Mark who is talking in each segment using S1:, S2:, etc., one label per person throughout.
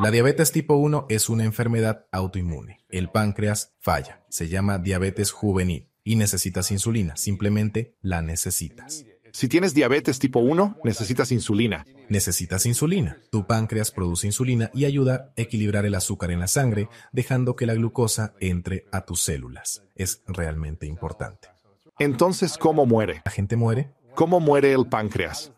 S1: La diabetes tipo 1 es una enfermedad autoinmune. El páncreas falla. Se llama diabetes juvenil y necesitas insulina. Simplemente la necesitas.
S2: Si tienes diabetes tipo 1,
S1: necesitas insulina. Necesitas insulina. Tu páncreas produce insulina y ayuda a equilibrar el azúcar en la sangre, dejando que la glucosa entre a tus células. Es realmente importante.
S2: Entonces, ¿cómo muere? ¿La gente muere? ¿Cómo muere el páncreas?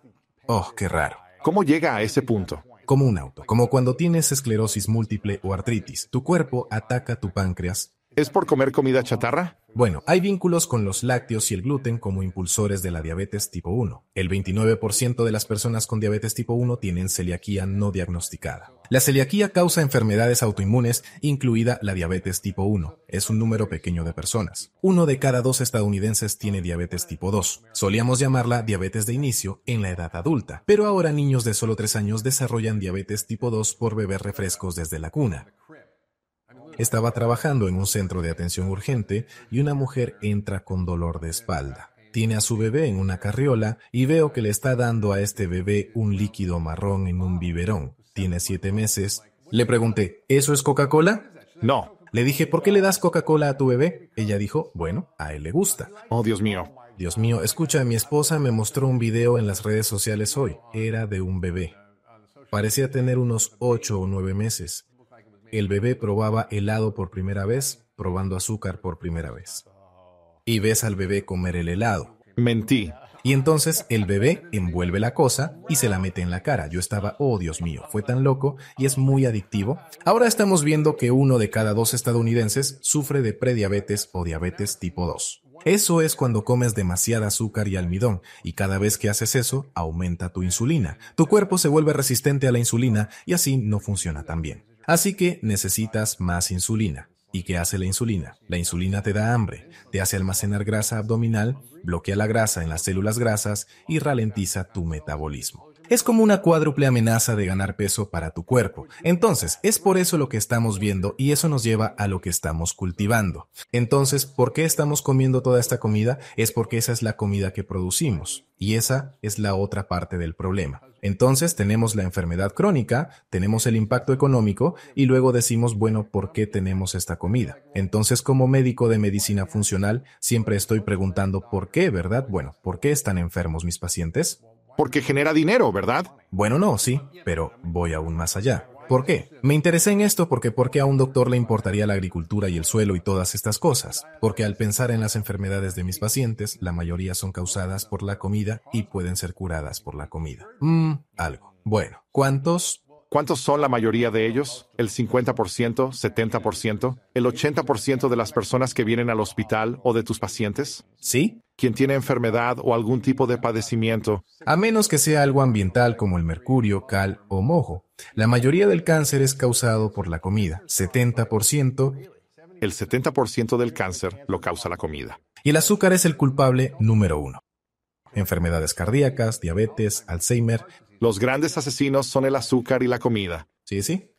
S2: Oh, qué raro. ¿Cómo llega a ese punto?
S1: Como un auto, como cuando tienes esclerosis múltiple o artritis, tu cuerpo ataca tu páncreas
S2: ¿Es por comer comida chatarra?
S1: Bueno, hay vínculos con los lácteos y el gluten como impulsores de la diabetes tipo 1. El 29% de las personas con diabetes tipo 1 tienen celiaquía no diagnosticada. La celiaquía causa enfermedades autoinmunes, incluida la diabetes tipo 1. Es un número pequeño de personas. Uno de cada dos estadounidenses tiene diabetes tipo 2. Solíamos llamarla diabetes de inicio en la edad adulta, pero ahora niños de solo 3 años desarrollan diabetes tipo 2 por beber refrescos desde la cuna. Estaba trabajando en un centro de atención urgente y una mujer entra con dolor de espalda. Tiene a su bebé en una carriola y veo que le está dando a este bebé un líquido marrón en un biberón. Tiene siete meses. Le pregunté, ¿eso es Coca-Cola? No. Le dije, ¿por qué le das Coca-Cola a tu bebé? Ella dijo, bueno, a él le gusta. Oh, Dios mío. Dios mío, escucha, mi esposa me mostró un video en las redes sociales hoy. Era de un bebé. Parecía tener unos ocho o nueve meses. El bebé probaba helado por primera vez, probando azúcar por primera vez. Y ves al bebé comer el helado. Mentí. Y entonces el bebé envuelve la cosa y se la mete en la cara. Yo estaba, oh Dios mío, fue tan loco y es muy adictivo. Ahora estamos viendo que uno de cada dos estadounidenses sufre de prediabetes o diabetes tipo 2. Eso es cuando comes demasiada azúcar y almidón, y cada vez que haces eso, aumenta tu insulina. Tu cuerpo se vuelve resistente a la insulina y así no funciona tan bien. Así que necesitas más insulina. ¿Y qué hace la insulina? La insulina te da hambre, te hace almacenar grasa abdominal, bloquea la grasa en las células grasas y ralentiza tu metabolismo es como una cuádruple amenaza de ganar peso para tu cuerpo. Entonces, es por eso lo que estamos viendo y eso nos lleva a lo que estamos cultivando. Entonces, ¿por qué estamos comiendo toda esta comida? Es porque esa es la comida que producimos y esa es la otra parte del problema. Entonces, tenemos la enfermedad crónica, tenemos el impacto económico y luego decimos, bueno, ¿por qué tenemos esta comida? Entonces, como médico de medicina funcional, siempre estoy preguntando, ¿por qué, verdad? Bueno, ¿por qué están enfermos mis pacientes?
S2: porque genera dinero, ¿verdad?
S1: Bueno, no, sí, pero voy aún más allá. ¿Por qué? Me interesé en esto porque ¿por qué a un doctor le importaría la agricultura y el suelo y todas estas cosas, porque al pensar en las enfermedades de mis pacientes, la mayoría son causadas por la comida y pueden ser curadas por la comida. Mmm, algo.
S2: Bueno, ¿cuántos ¿Cuántos son la mayoría de ellos? ¿El 50%, 70%, el 80% de las personas que vienen al hospital o de tus pacientes? Sí. Quien tiene enfermedad o algún tipo de padecimiento.
S1: A menos que sea algo ambiental como el mercurio, cal o mojo. La mayoría del cáncer es causado por la comida, 70%.
S2: El 70% del cáncer lo causa la comida.
S1: Y el azúcar es el culpable número uno enfermedades cardíacas, diabetes, Alzheimer.
S2: Los grandes asesinos son el azúcar y la comida. Sí, sí.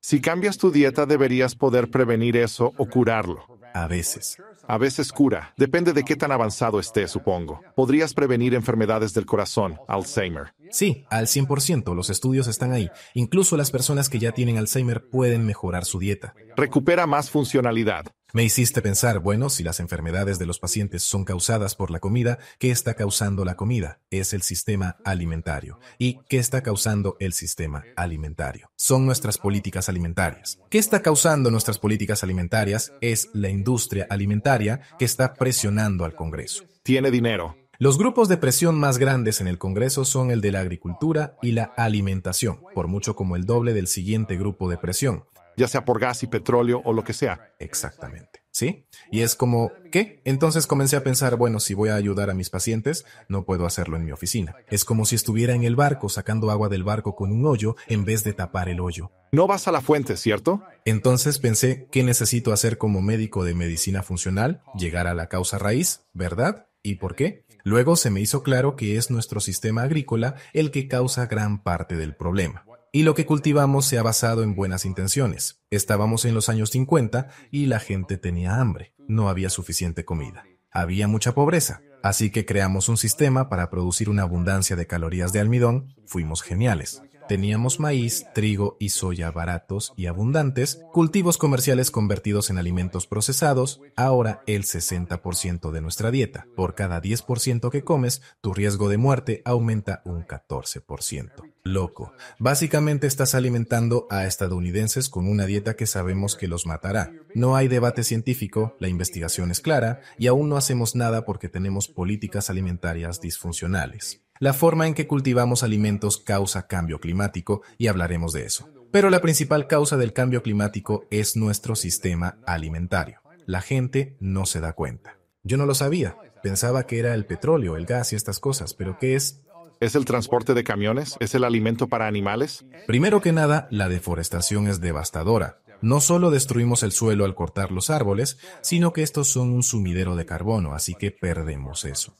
S2: Si cambias tu dieta deberías poder prevenir eso o curarlo. A veces. A veces cura. Depende de qué tan avanzado esté, supongo. Podrías prevenir enfermedades del corazón, Alzheimer. Sí, al
S1: 100%. Los estudios están ahí. Incluso las personas que ya tienen Alzheimer pueden mejorar su dieta.
S2: Recupera más funcionalidad.
S1: Me hiciste pensar, bueno, si las enfermedades de los pacientes son causadas por la comida, ¿qué está causando la comida? Es el sistema alimentario. ¿Y qué está causando el sistema alimentario? Son nuestras políticas alimentarias. ¿Qué está causando nuestras políticas alimentarias? Es la industria alimentaria que está presionando al Congreso.
S2: Tiene dinero.
S1: Los grupos de presión más grandes en el Congreso son el de la agricultura y la alimentación, por mucho como el doble del siguiente grupo de presión,
S2: ya sea por gas y petróleo o lo que sea. Exactamente.
S1: ¿Sí? Y es como, ¿qué? Entonces comencé a pensar, bueno, si voy a ayudar a mis pacientes, no puedo hacerlo en mi oficina. Es como si estuviera en el barco sacando agua del barco con un hoyo en vez de tapar el hoyo.
S2: No vas a la fuente, ¿cierto? Entonces
S1: pensé, ¿qué necesito hacer como médico de medicina funcional? Llegar a la causa raíz, ¿verdad? ¿Y por qué? Luego se me hizo claro que es nuestro sistema agrícola el que causa gran parte del problema y lo que cultivamos se ha basado en buenas intenciones. Estábamos en los años 50 y la gente tenía hambre, no había suficiente comida. Había mucha pobreza, así que creamos un sistema para producir una abundancia de calorías de almidón, fuimos geniales. Teníamos maíz, trigo y soya baratos y abundantes, cultivos comerciales convertidos en alimentos procesados, ahora el 60% de nuestra dieta. Por cada 10% que comes, tu riesgo de muerte aumenta un 14%. Loco. Básicamente estás alimentando a estadounidenses con una dieta que sabemos que los matará. No hay debate científico, la investigación es clara y aún no hacemos nada porque tenemos políticas alimentarias disfuncionales. La forma en que cultivamos alimentos causa cambio climático y hablaremos de eso. Pero la principal causa del cambio climático es nuestro sistema alimentario. La gente no se da cuenta. Yo no lo sabía.
S2: Pensaba que era el petróleo, el gas y estas cosas, pero ¿qué es? ¿Es el transporte de camiones? ¿Es el alimento para animales?
S1: Primero que nada, la deforestación es devastadora. No solo destruimos el suelo al cortar los árboles, sino que estos son un sumidero de carbono, así que perdemos
S2: eso.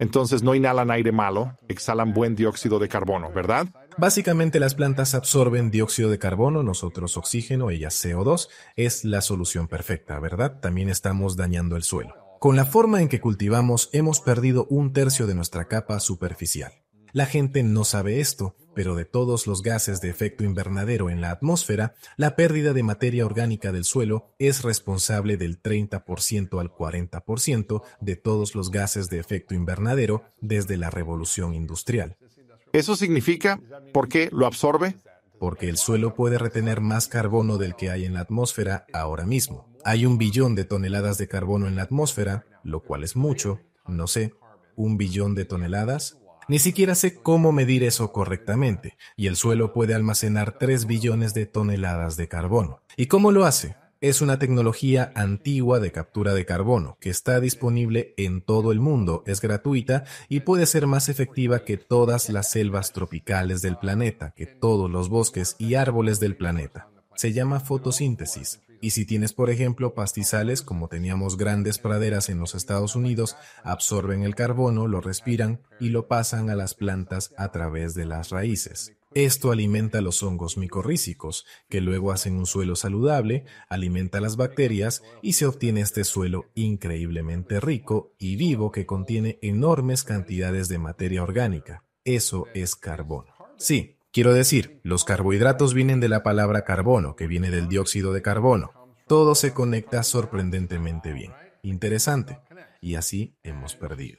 S2: Entonces no inhalan aire malo, exhalan buen dióxido de carbono, ¿verdad?
S1: Básicamente las plantas absorben dióxido de carbono, nosotros oxígeno, ellas CO2. Es la solución perfecta, ¿verdad? También estamos dañando el suelo. Con la forma en que cultivamos hemos perdido un tercio de nuestra capa superficial. La gente no sabe esto, pero de todos los gases de efecto invernadero en la atmósfera, la pérdida de materia orgánica del suelo es responsable del 30% al 40% de todos los gases de efecto invernadero desde la revolución industrial.
S2: ¿Eso significa por qué lo absorbe?
S1: Porque el suelo puede retener más carbono del que hay en la atmósfera ahora mismo. Hay un billón de toneladas de carbono en la atmósfera, lo cual es mucho, no sé, un billón de toneladas, ni siquiera sé cómo medir eso correctamente, y el suelo puede almacenar 3 billones de toneladas de carbono. ¿Y cómo lo hace? Es una tecnología antigua de captura de carbono que está disponible en todo el mundo, es gratuita y puede ser más efectiva que todas las selvas tropicales del planeta, que todos los bosques y árboles del planeta. Se llama fotosíntesis y si tienes, por ejemplo, pastizales, como teníamos grandes praderas en los Estados Unidos, absorben el carbono, lo respiran y lo pasan a las plantas a través de las raíces. Esto alimenta los hongos micorrícicos, que luego hacen un suelo saludable, alimenta las bacterias y se obtiene este suelo increíblemente rico y vivo que contiene enormes cantidades de materia orgánica. Eso es carbono. Sí, Quiero decir, los carbohidratos vienen de la palabra carbono, que viene del dióxido de carbono. Todo se conecta sorprendentemente bien. Interesante. Y así hemos
S2: perdido.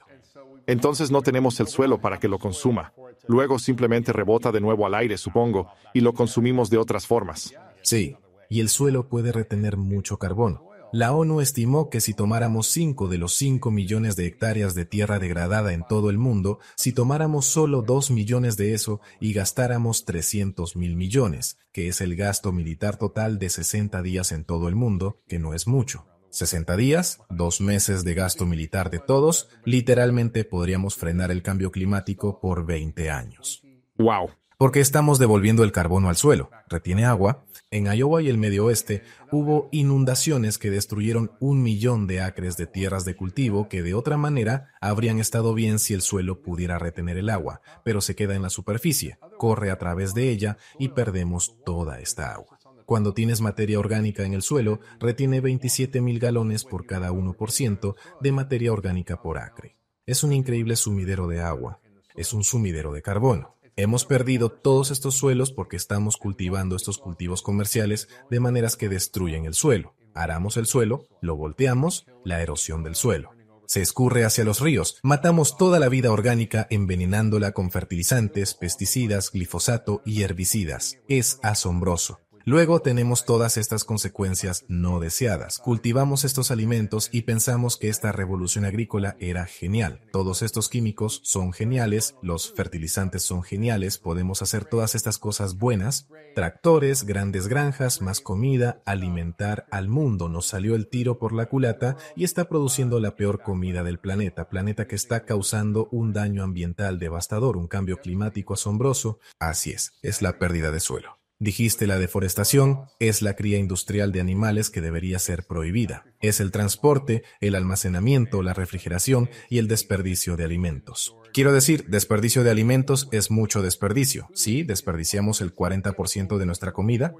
S2: Entonces no tenemos el suelo para que lo consuma. Luego simplemente rebota de nuevo al aire, supongo, y lo consumimos de otras formas. Sí,
S1: y el suelo puede retener mucho carbono. La ONU estimó que si tomáramos 5 de los 5 millones de hectáreas de tierra degradada en todo el mundo, si tomáramos solo 2 millones de eso y gastáramos 300 mil millones, que es el gasto militar total de 60 días en todo el mundo, que no es mucho. 60 días, dos meses de gasto militar de todos, literalmente podríamos frenar el cambio climático por 20 años. ¡Wow! porque estamos devolviendo el carbono al suelo, retiene agua. En Iowa y el medio oeste hubo inundaciones que destruyeron un millón de acres de tierras de cultivo que de otra manera habrían estado bien si el suelo pudiera retener el agua, pero se queda en la superficie, corre a través de ella y perdemos toda esta agua. Cuando tienes materia orgánica en el suelo, retiene 27.000 galones por cada 1% de materia orgánica por acre. Es un increíble sumidero de agua. Es un sumidero de carbono. Hemos perdido todos estos suelos porque estamos cultivando estos cultivos comerciales de maneras que destruyen el suelo. Aramos el suelo, lo volteamos, la erosión del suelo. Se escurre hacia los ríos, matamos toda la vida orgánica envenenándola con fertilizantes, pesticidas, glifosato y herbicidas. Es asombroso. Luego tenemos todas estas consecuencias no deseadas. Cultivamos estos alimentos y pensamos que esta revolución agrícola era genial. Todos estos químicos son geniales, los fertilizantes son geniales, podemos hacer todas estas cosas buenas. Tractores, grandes granjas, más comida, alimentar al mundo. Nos salió el tiro por la culata y está produciendo la peor comida del planeta, planeta que está causando un daño ambiental devastador, un cambio climático asombroso. Así es, es la pérdida de suelo. Dijiste la deforestación es la cría industrial de animales que debería ser prohibida. Es el transporte, el almacenamiento, la refrigeración y el desperdicio de alimentos. Quiero decir, desperdicio de alimentos es mucho desperdicio. Sí, desperdiciamos el 40% de nuestra comida,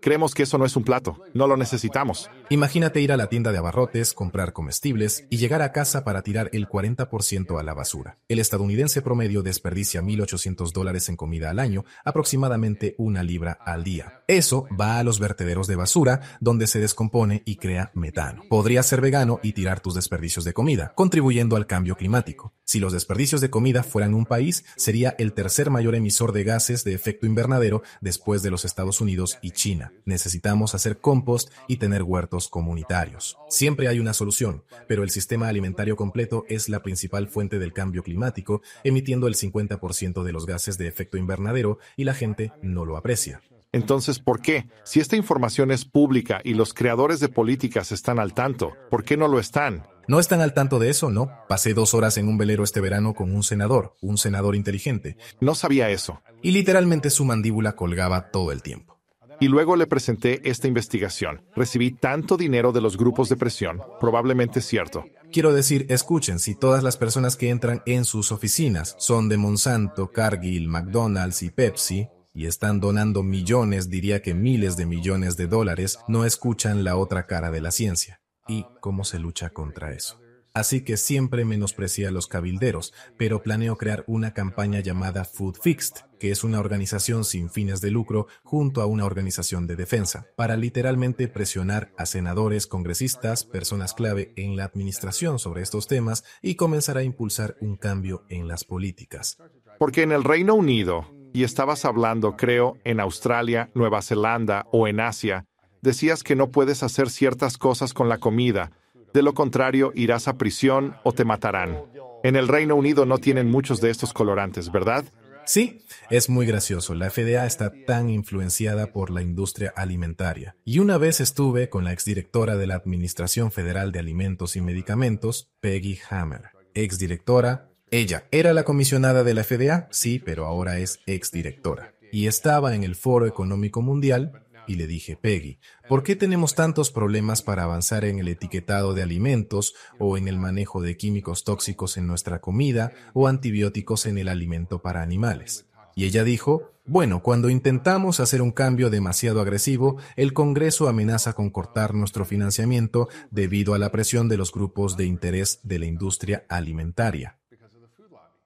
S2: Creemos que eso no es un plato, no
S1: lo necesitamos. Imagínate ir a la tienda de abarrotes, comprar comestibles y llegar a casa para tirar el 40% a la basura. El estadounidense promedio desperdicia 1.800 dólares en comida al año, aproximadamente una libra al día. Eso va a los vertederos de basura, donde se descompone y crea metano. Podrías ser vegano y tirar tus desperdicios de comida, contribuyendo al cambio climático. Si los desperdicios de comida fueran un país, sería el tercer mayor emisor de gases de efecto invernadero después de los Estados Unidos y China. Necesitamos hacer compost y tener huertos comunitarios. Siempre hay una solución, pero el sistema alimentario completo es la principal fuente del cambio climático, emitiendo el 50% de los gases de efecto invernadero y la gente no lo aprecia.
S2: Entonces, ¿por qué? Si esta información es pública y los creadores de políticas están al tanto, ¿por qué no lo están?
S1: No están al tanto de eso, ¿no? Pasé dos horas en un velero este verano con un senador, un senador inteligente. No sabía eso. Y literalmente su mandíbula colgaba todo el tiempo.
S2: Y luego le presenté esta investigación. Recibí tanto dinero de los grupos de presión, probablemente cierto. Quiero decir, escuchen, si
S1: todas las personas que entran en sus oficinas son de Monsanto, Cargill, McDonald's y Pepsi, y están donando millones, diría que miles de millones de dólares, no escuchan la otra cara de la ciencia. ¿Y cómo se lucha contra eso? Así que siempre menosprecié a los cabilderos, pero planeo crear una campaña llamada Food Fixed, que es una organización sin fines de lucro junto a una organización de defensa, para literalmente presionar a senadores, congresistas, personas clave en la administración sobre estos temas y comenzar a impulsar un cambio en las políticas.
S2: Porque en el Reino Unido, y estabas hablando, creo, en Australia, Nueva Zelanda o en Asia, decías que no puedes hacer ciertas cosas con la comida, de lo contrario, irás a prisión o te matarán. En el Reino Unido no tienen muchos de estos colorantes, ¿verdad? Sí, es muy
S1: gracioso. La FDA está tan influenciada por la industria alimentaria. Y una vez estuve con la exdirectora de la Administración Federal de Alimentos y Medicamentos, Peggy Hammer. Exdirectora, ella era la comisionada de la FDA, sí, pero ahora es exdirectora. Y estaba en el Foro Económico Mundial y le dije, Peggy, ¿por qué tenemos tantos problemas para avanzar en el etiquetado de alimentos o en el manejo de químicos tóxicos en nuestra comida o antibióticos en el alimento para animales? Y ella dijo, bueno, cuando intentamos hacer un cambio demasiado agresivo, el Congreso amenaza con cortar nuestro financiamiento debido a la presión de los grupos de interés de la industria alimentaria.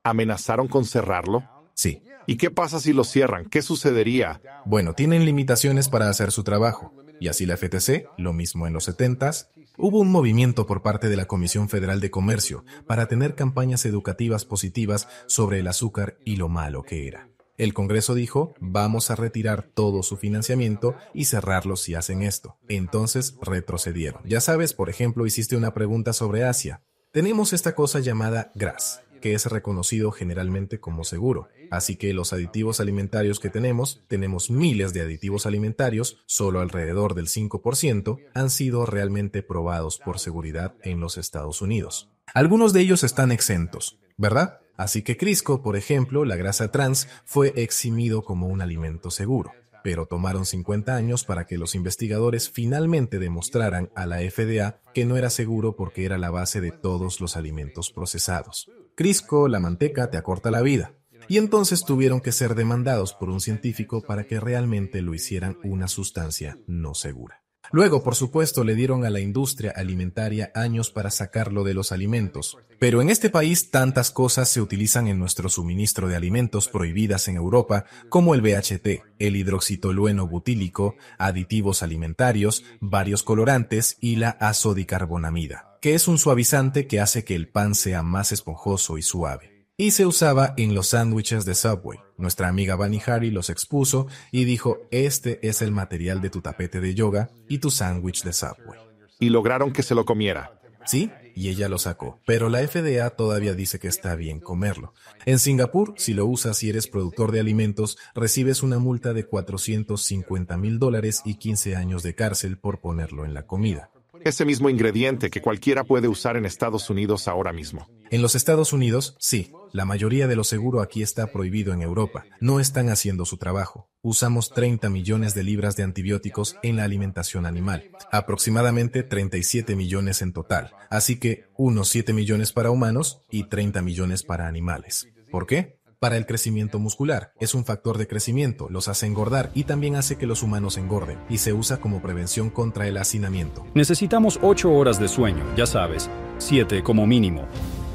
S2: ¿Amenazaron con cerrarlo? Sí. ¿Y qué pasa si lo cierran? ¿Qué sucedería?
S1: Bueno, tienen limitaciones para hacer su trabajo. Y así la FTC, lo mismo en los 70s, hubo un movimiento por parte de la Comisión Federal de Comercio para tener campañas educativas positivas sobre el azúcar y lo malo que era. El Congreso dijo, vamos a retirar todo su financiamiento y cerrarlo si hacen esto. Entonces retrocedieron. Ya sabes, por ejemplo, hiciste una pregunta sobre Asia. Tenemos esta cosa llamada GRAS, que es reconocido generalmente como seguro. Así que los aditivos alimentarios que tenemos, tenemos miles de aditivos alimentarios, solo alrededor del 5%, han sido realmente probados por seguridad en los Estados Unidos. Algunos de ellos están exentos, ¿verdad? Así que Crisco, por ejemplo, la grasa trans, fue eximido como un alimento seguro pero tomaron 50 años para que los investigadores finalmente demostraran a la FDA que no era seguro porque era la base de todos los alimentos procesados. Crisco, la manteca, te acorta la vida. Y entonces tuvieron que ser demandados por un científico para que realmente lo hicieran una sustancia no segura. Luego, por supuesto, le dieron a la industria alimentaria años para sacarlo de los alimentos. Pero en este país tantas cosas se utilizan en nuestro suministro de alimentos prohibidas en Europa, como el BHT, el hidroxitolueno butílico, aditivos alimentarios, varios colorantes y la azodicarbonamida, que es un suavizante que hace que el pan sea más esponjoso y suave y se usaba en los sándwiches de Subway. Nuestra amiga Bunny Hari los expuso y dijo, este es el material de tu tapete de yoga y tu sándwich
S2: de Subway. Y lograron que se lo comiera. Sí, y ella lo sacó,
S1: pero la FDA todavía dice que está bien comerlo. En Singapur, si lo usas y eres productor de alimentos, recibes una multa de 450 mil dólares y 15 años de cárcel por ponerlo
S2: en la comida ese mismo ingrediente que cualquiera puede usar en Estados Unidos ahora mismo.
S1: En los Estados Unidos, sí, la mayoría de lo seguro aquí está prohibido en Europa. No están haciendo su trabajo. Usamos 30 millones de libras de antibióticos en la alimentación animal, aproximadamente 37 millones en total, así que unos 7 millones para humanos y 30 millones para animales. ¿Por qué? para el crecimiento muscular. Es un factor de crecimiento, los hace engordar y también hace que los humanos engorden y se usa como prevención contra el hacinamiento. Necesitamos 8 horas de sueño, ya sabes, 7 como mínimo.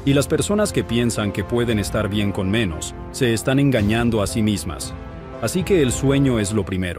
S1: Y las personas que piensan que pueden estar bien con menos, se están engañando a sí mismas. Así que el sueño es lo primero.